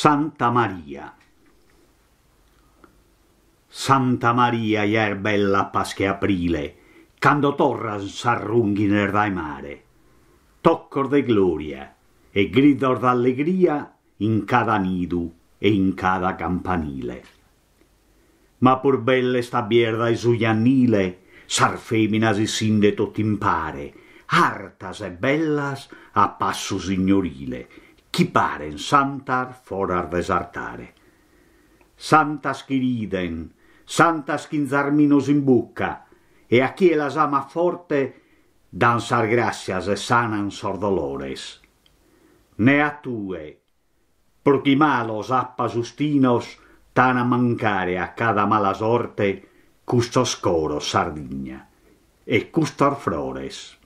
Santa Maria. Santa Maria ier bella pasche aprile, quando torran s'arrunghi nel rai mare, toccor de gloria e gridor d'allegria in cada nidu e in cada campanile. Ma pur belle sta bierda e su giannile, sar feminas e sinde tot impare, artas e bellas a passo signorile, chi paren santar forar vesartare. Santas chi riden, santas chi inzarminos in bucca, e a chi las ama forte dan sar gracias e sanan sor dolores. Ne a tue, por chi malos appa justinos tana mancare a cada mala sorte, custos coro sardigna e custor flores.